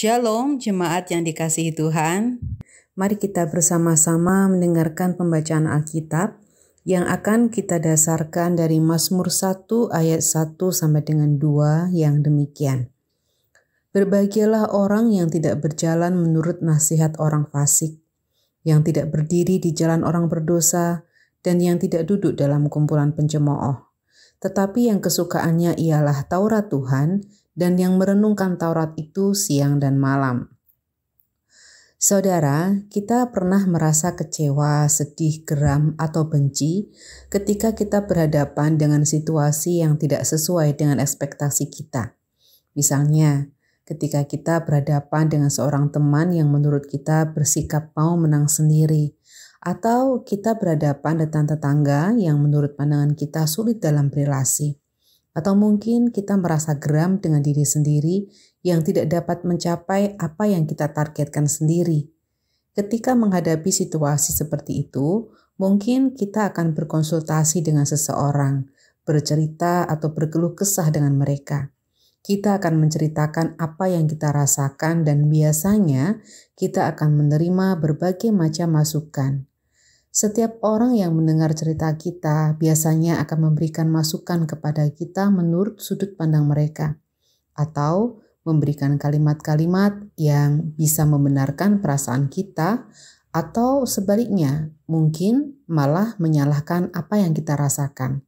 Shalom jemaat yang dikasihi Tuhan. Mari kita bersama-sama mendengarkan pembacaan Alkitab yang akan kita dasarkan dari Mazmur 1 ayat 1 sampai dengan 2 yang demikian. Berbahagialah orang yang tidak berjalan menurut nasihat orang fasik, yang tidak berdiri di jalan orang berdosa, dan yang tidak duduk dalam kumpulan pencemooh. Tetapi yang kesukaannya ialah Taurat Tuhan, dan yang merenungkan Taurat itu siang dan malam. Saudara, kita pernah merasa kecewa, sedih, geram, atau benci ketika kita berhadapan dengan situasi yang tidak sesuai dengan ekspektasi kita. Misalnya, ketika kita berhadapan dengan seorang teman yang menurut kita bersikap mau menang sendiri, atau kita berhadapan dengan tetangga yang menurut pandangan kita sulit dalam relasi. Atau mungkin kita merasa geram dengan diri sendiri yang tidak dapat mencapai apa yang kita targetkan sendiri. Ketika menghadapi situasi seperti itu, mungkin kita akan berkonsultasi dengan seseorang, bercerita atau berkeluh kesah dengan mereka. Kita akan menceritakan apa yang kita rasakan dan biasanya kita akan menerima berbagai macam masukan. Setiap orang yang mendengar cerita kita biasanya akan memberikan masukan kepada kita menurut sudut pandang mereka, atau memberikan kalimat-kalimat yang bisa membenarkan perasaan kita, atau sebaliknya, mungkin malah menyalahkan apa yang kita rasakan.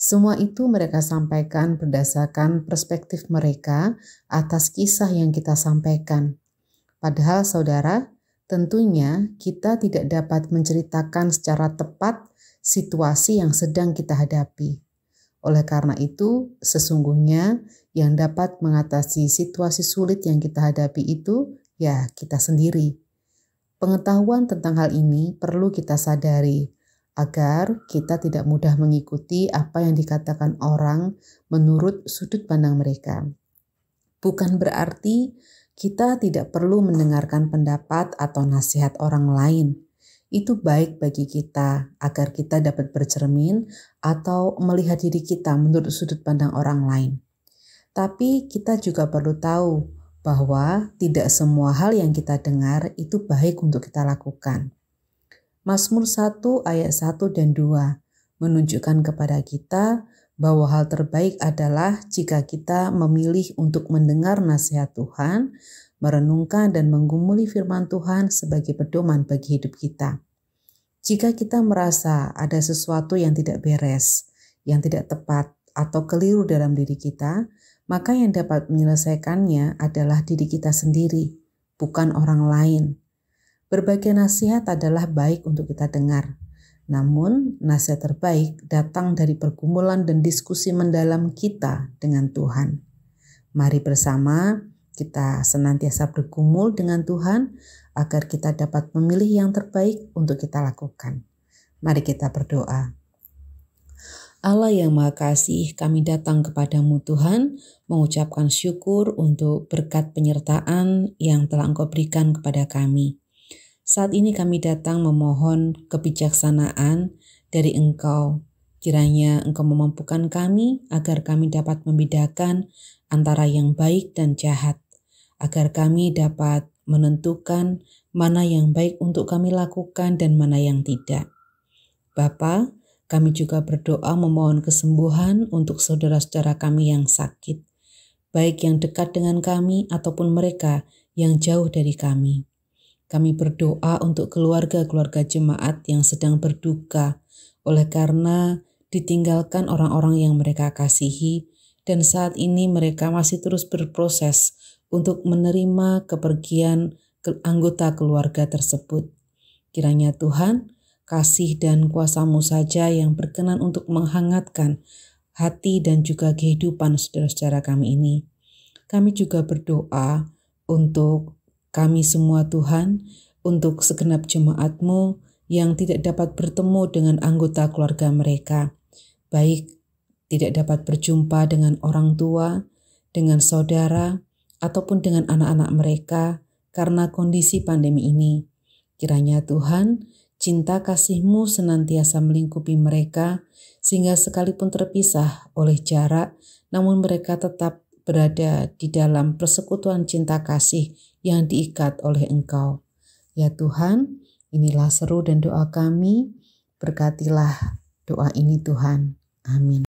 Semua itu mereka sampaikan berdasarkan perspektif mereka atas kisah yang kita sampaikan. Padahal, saudara, Tentunya, kita tidak dapat menceritakan secara tepat situasi yang sedang kita hadapi. Oleh karena itu, sesungguhnya yang dapat mengatasi situasi sulit yang kita hadapi itu ya kita sendiri. Pengetahuan tentang hal ini perlu kita sadari agar kita tidak mudah mengikuti apa yang dikatakan orang menurut sudut pandang mereka. Bukan berarti kita tidak perlu mendengarkan pendapat atau nasihat orang lain. Itu baik bagi kita agar kita dapat bercermin atau melihat diri kita menurut sudut pandang orang lain. Tapi kita juga perlu tahu bahwa tidak semua hal yang kita dengar itu baik untuk kita lakukan. Mazmur 1 ayat 1 dan 2 menunjukkan kepada kita bahwa hal terbaik adalah jika kita memilih untuk mendengar nasihat Tuhan, merenungkan dan menggumuli firman Tuhan sebagai pedoman bagi hidup kita. Jika kita merasa ada sesuatu yang tidak beres, yang tidak tepat atau keliru dalam diri kita, maka yang dapat menyelesaikannya adalah diri kita sendiri, bukan orang lain. Berbagai nasihat adalah baik untuk kita dengar, namun, nasihat terbaik datang dari pergumulan dan diskusi mendalam kita dengan Tuhan. Mari bersama kita senantiasa bergumul dengan Tuhan agar kita dapat memilih yang terbaik untuk kita lakukan. Mari kita berdoa. Allah yang Maha Kasih, kami datang kepadamu Tuhan, mengucapkan syukur untuk berkat penyertaan yang telah Engkau berikan kepada kami. Saat ini kami datang memohon kebijaksanaan dari Engkau. Kiranya Engkau memampukan kami agar kami dapat membedakan antara yang baik dan jahat, agar kami dapat menentukan mana yang baik untuk kami lakukan dan mana yang tidak. Bapa, kami juga berdoa memohon kesembuhan untuk saudara-saudara kami yang sakit, baik yang dekat dengan kami ataupun mereka yang jauh dari kami. Kami berdoa untuk keluarga-keluarga jemaat yang sedang berduka oleh karena ditinggalkan orang-orang yang mereka kasihi dan saat ini mereka masih terus berproses untuk menerima kepergian anggota keluarga tersebut. Kiranya Tuhan, kasih dan kuasamu saja yang berkenan untuk menghangatkan hati dan juga kehidupan saudara-saudara kami ini. Kami juga berdoa untuk kami semua Tuhan untuk segenap jemaatmu yang tidak dapat bertemu dengan anggota keluarga mereka, baik tidak dapat berjumpa dengan orang tua, dengan saudara, ataupun dengan anak-anak mereka karena kondisi pandemi ini. Kiranya Tuhan, cinta kasih-Mu senantiasa melingkupi mereka sehingga sekalipun terpisah oleh jarak, namun mereka tetap berada di dalam persekutuan cinta kasih yang diikat oleh Engkau. Ya Tuhan, inilah seru dan doa kami. Berkatilah doa ini, Tuhan. Amin.